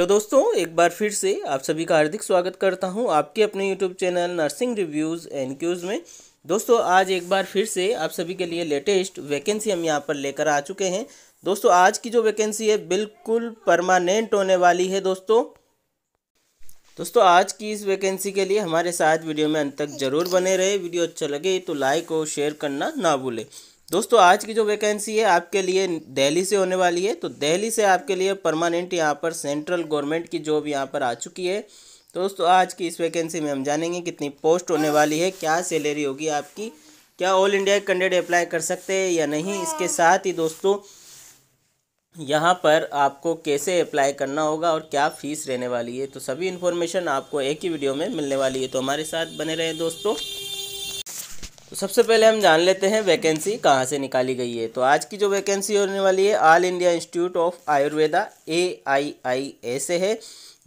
hello दोस्तों एक बार फिर से आप सभी का हार्दिक स्वागत करता हूं आपके अपने YouTube channel nursing reviews n quiz में दोस्तों आज एक बार फिर से आप सभी के लिए लेटेस्ट वैकेंसी हम यहां पर लेकर आ चुके हैं दोस्तों आज की जो वैकेंसी है बिल्कुल परमानेंट होने वाली है दोस्तों दोस्तों आज की इस वैकेंसी के लिए हमारे साथ वीडियो में अंत तक जरूर बने रहे वीडियो अच्छा लगे तो लाइक और शेयर करना ना भूलें दोस्तों आज की जो वैकेंसी है आपके लिए दिल्ली से होने वाली है तो दिल्ली से आपके लिए परमानेंट यहाँ पर सेंट्रल गवर्नमेंट की जॉब यहाँ पर आ चुकी है दोस्तों आज की इस वैकेंसी में हम जानेंगे कितनी पोस्ट होने वाली है क्या सैलरी होगी आपकी क्या ऑल इंडिया कैंडिडेट अप्लाई कर सकते हैं या नहीं इसके साथ ही दोस्तों यहाँ पर आपको कैसे अप्लाई करना होगा और क्या फ़ीस रहने वाली है तो सभी इन्फॉर्मेशन आपको एक ही वीडियो में मिलने वाली है तो हमारे साथ बने रहें दोस्तों तो सबसे पहले हम जान लेते हैं वैकेंसी कहाँ से निकाली गई है तो आज की जो वैकेंसी होने वाली है All India Institute of Ayurveda A I I A से है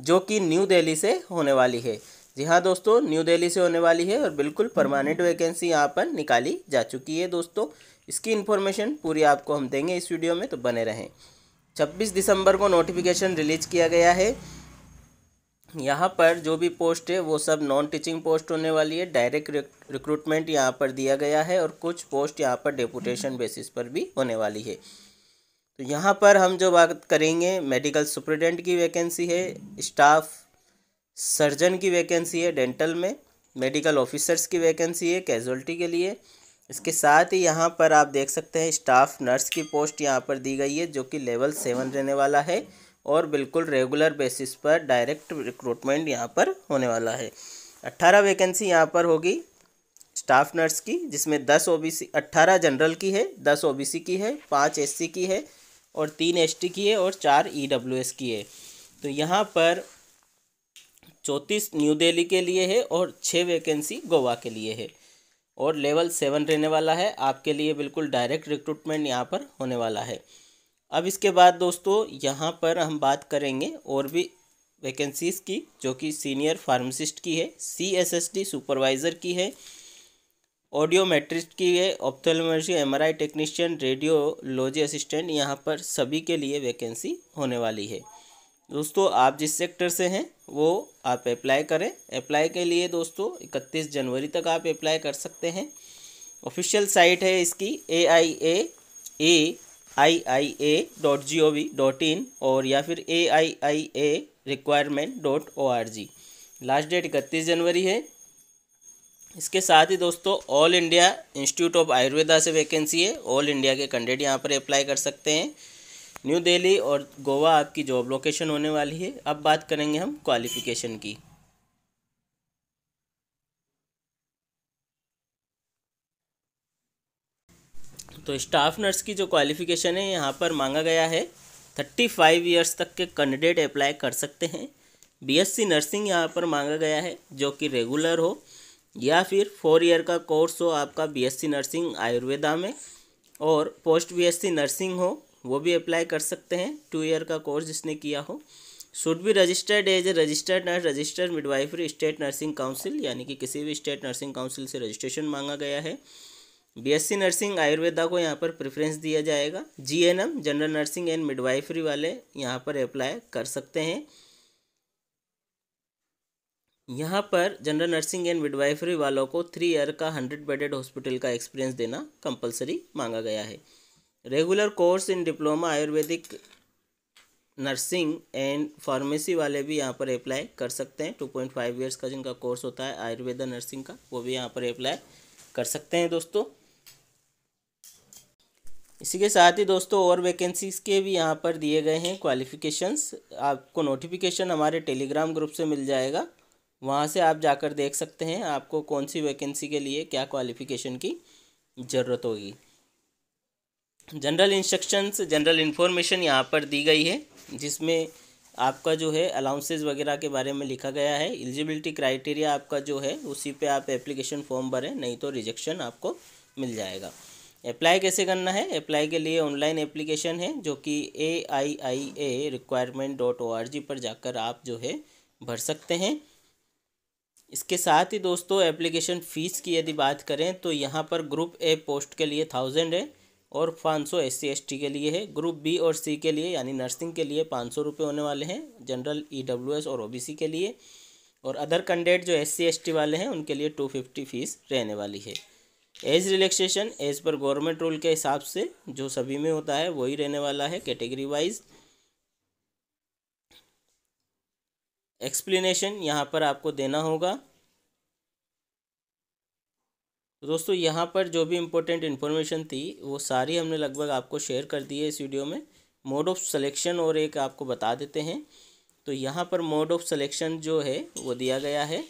जो कि न्यू दिल्ली से होने वाली है जी हाँ दोस्तों न्यू दिल्ली से होने वाली है और बिल्कुल परमानेंट वैकेंसी यहाँ पर निकाली जा चुकी है दोस्तों इसकी इन्फॉर्मेशन पूरी आपको हम देंगे इस वीडियो में तो बने रहें 26 दिसंबर को नोटिफिकेशन रिलीज किया गया है यहाँ पर जो भी पोस्ट है वो सब नॉन टीचिंग पोस्ट होने वाली है डायरेक्ट रिक्रूटमेंट यहाँ पर दिया गया है और कुछ पोस्ट यहाँ पर डेपुटेशन बेसिस पर भी होने वाली है तो यहाँ पर हम जो बात करेंगे मेडिकल सुप्रिटेंडेंट की वैकेंसी है स्टाफ सर्जन की वैकेंसी है डेंटल में मेडिकल ऑफिसर्स की वैकेंसी है कैजुअल्टी के लिए इसके साथ ही यहाँ पर आप देख सकते हैं स्टाफ नर्स की पोस्ट यहाँ पर दी गई है जो कि लेवल सेवन रहने वाला है और बिल्कुल रेगुलर बेसिस पर डायरेक्ट रिक्रूटमेंट यहाँ पर होने वाला है अट्ठारह वैकेंसी यहाँ पर होगी स्टाफ नर्स की जिसमें दस ओ बी सी अट्ठारह जनरल की है दस ओ बी सी की है पाँच एस सी की है और तीन एस टी की है और चार ई डब्ल्यू एस की है तो यहाँ पर चौंतीस न्यू दिल्ली के लिए है और छः वैकेंसी गोवा के लिए है और लेवल सेवन रहने वाला है आपके लिए बिल्कुल डायरेक्ट रिक्रूटमेंट यहाँ पर होने वाला है अब इसके बाद दोस्तों यहाँ पर हम बात करेंगे और भी वैकेंसीज़ की जो कि सीनियर फार्मासिस्ट की है C S S T supervisor की है ऑडियोमेट्रिस्ट की है ophthalmology M R I technician radiology assistant यहाँ पर सभी के लिए वैकेंसी होने वाली है दोस्तों आप जिस सेक्टर से हैं वो आप अप्लाई करें अप्लाई के लिए दोस्तों इकतीस जनवरी तक आप अप्लाई कर सकते हैं ऑफिशियल साइट है इसकी A I A A I I A dot G O V dot I N या फिर A I I A recruitment dot O R G last date इकतीस जनवरी है इसके साथ ही दोस्तों All India Institute of Ayurveda से वैकेंसी है ऑल इंडिया के कैंडिडेट यहाँ पर अप्लाई कर सकते हैं न्यू दिल्ली और गोवा आपकी जॉब लोकेशन होने वाली है अब बात करेंगे हम क्वालिफिकेशन की तो स्टाफ नर्स की जो क्वालिफ़िकेशन है यहाँ पर मांगा गया है थर्टी फाइव ईयर्स तक के कैंडिडेट अप्लाई कर सकते हैं बीएससी नर्सिंग यहाँ पर मांगा गया है जो कि रेगुलर हो या फिर फोर ईयर का कोर्स हो आपका बीएससी नर्सिंग आयुर्वेदा में और पोस्ट बीएससी नर्सिंग हो वो भी अप्लाई कर सकते हैं टू ईयर का कोर्स जिसने किया हो should be registered as a registered nurse registered midwifery state nursing council यानी कि किसी भी स्टेट नर्सिंग काउंसिल से रजिस्ट्रेशन मांगा गया है बीएससी नर्सिंग आयुर्वेदा को यहाँ पर प्रेफरेंस दिया जाएगा GNM general nursing and midwifery वाले यहाँ पर अप्लाई कर सकते हैं यहाँ पर जनरल नर्सिंग एंड मिडवाइफरी वालों को थ्री ईयर का हंड्रेड बेडेड हॉस्पिटल का एक्सपीरियंस देना कंपलसरी मांगा गया है regular course in diploma Ayurvedic nursing and pharmacy वाले भी यहाँ पर अप्लाई कर सकते हैं टू पॉइंट फाइव ईयर्स का जिनका कोर्स होता है आयुर्वेदा नर्सिंग का वो भी यहाँ पर अप्लाई कर सकते हैं दोस्तों इसी के साथ ही दोस्तों और वैकेंसीज़ के भी यहाँ पर दिए गए हैं क्वालिफ़िकेशंस आपको नोटिफिकेशन हमारे टेलीग्राम ग्रुप से मिल जाएगा वहाँ से आप जाकर देख सकते हैं आपको कौन सी वैकेंसी के लिए क्या क्वालिफ़िकेशन की ज़रूरत होगी जनरल इंस्ट्रक्शंस जनरल इन्फॉर्मेशन यहाँ पर दी गई है जिसमें आपका जो है अलाउंसेज वगैरह के बारे में लिखा गया है एलिजिबिलिटी क्राइटेरिया आपका जो है उसी पे आप एप्लीकेशन फॉर्म भरें नहीं तो रिजेक्शन आपको मिल जाएगा अप्लाई कैसे करना है अप्लाई के लिए ऑनलाइन एप्लीकेशन है जो कि A I I A recruitment dot O R G पर जाकर आप जो है भर सकते हैं इसके साथ ही दोस्तों एप्लीकेशन फ़ीस की यदि बात करें तो यहाँ पर ग्रुप ए पोस्ट के लिए थाउजेंड है और पाँच सौ एस सी के लिए है ग्रुप बी और सी के लिए यानी नर्सिंग के लिए पाँच सौ रुपये होने वाले हैं जनरल ई डब्ल्यू एस और ओ बी सी के लिए और अदर कैंडिडेट जो एस सी एस टी वाले हैं उनके लिए टू फिफ्टी फीस रहने वाली है एज रिलैक्सेशन एज पर गवर्नमेंट रूल के हिसाब से जो सभी में होता है वही रहने वाला है कैटेगरी वाइज एक्सप्लेनेशन यहाँ पर आपको देना होगा तो दोस्तों यहाँ पर जो भी इम्पोर्टेंट इन्फॉर्मेशन थी वो सारी हमने लगभग आपको शेयर कर दी है इस वीडियो में मोड ऑफ सिलेक्शन और एक आपको बता देते हैं तो यहाँ पर मोड ऑफ सिलेक्शन जो है वो दिया गया है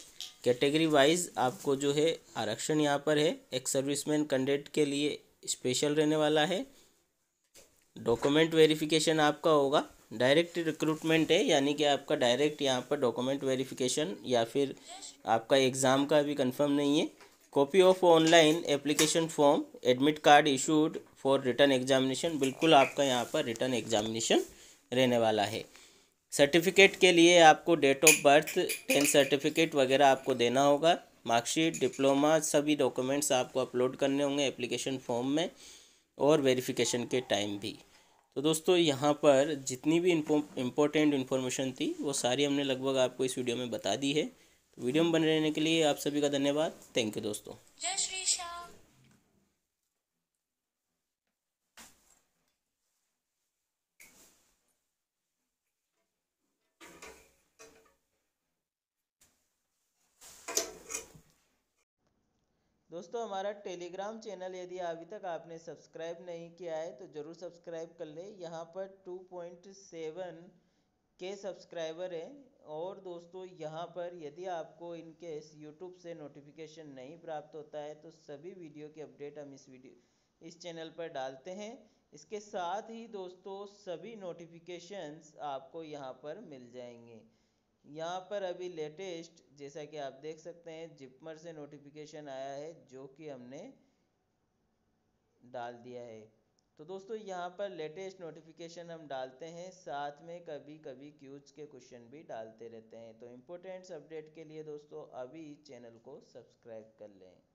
कैटेगरी वाइज आपको जो है आरक्षण यहाँ पर है एक सर्विसमैन कैंडिडेट के लिए स्पेशल रहने वाला है डॉक्यूमेंट वेरिफिकेशन आपका होगा डायरेक्ट रिक्रूटमेंट है यानी कि आपका डायरेक्ट यहाँ पर डॉक्यूमेंट वेरिफिकेशन या फिर आपका एग्ज़ाम का भी कंफर्म नहीं है copy of online application form admit card issued for written examination बिल्कुल आपका यहाँ पर रिटर्न एग्जामिनेशन रहने वाला है सर्टिफिकेट के लिए आपको date of birth tenth certificate वगैरह आपको देना होगा मार्कशीट डिप्लोमा सभी डॉक्यूमेंट्स आपको अपलोड करने होंगे एप्लीकेशन फॉर्म में और वेरिफिकेशन के टाइम भी तो दोस्तों यहाँ पर जितनी भी इम्पोर्टेंट इन्फॉर्मेशन थी वो सारी हमने लगभग आपको इस वीडियो में बता दी है तो वीडियो में बने रहने के लिए आप सभी का धन्यवाद थैंक यू दोस्तों जय श्री दोस्तों हमारा टेलीग्राम चैनल यदि अभी तक आपने सब्सक्राइब नहीं किया है तो ज़रूर सब्सक्राइब कर ले यहाँ पर 2.7 के सब्सक्राइबर हैं और दोस्तों यहाँ पर यदि आपको इनके इस यूट्यूब से नोटिफिकेशन नहीं प्राप्त होता है तो सभी वीडियो के अपडेट हम इस वीडियो इस चैनल पर डालते हैं इसके साथ ही दोस्तों सभी नोटिफिकेशंस आपको यहाँ पर मिल जाएंगे यहाँ पर अभी लेटेस्ट जैसा कि आप देख सकते हैं जिपमर से नोटिफिकेशन आया है जो कि हमने डाल दिया है तो दोस्तों यहाँ पर लेटेस्ट नोटिफिकेशन हम डालते हैं साथ में कभी कभी क्यूज के क्वेश्चन भी डालते रहते हैं तो इम्पोर्टेंट्स अपडेट के लिए दोस्तों अभी चैनल को सब्सक्राइब कर लें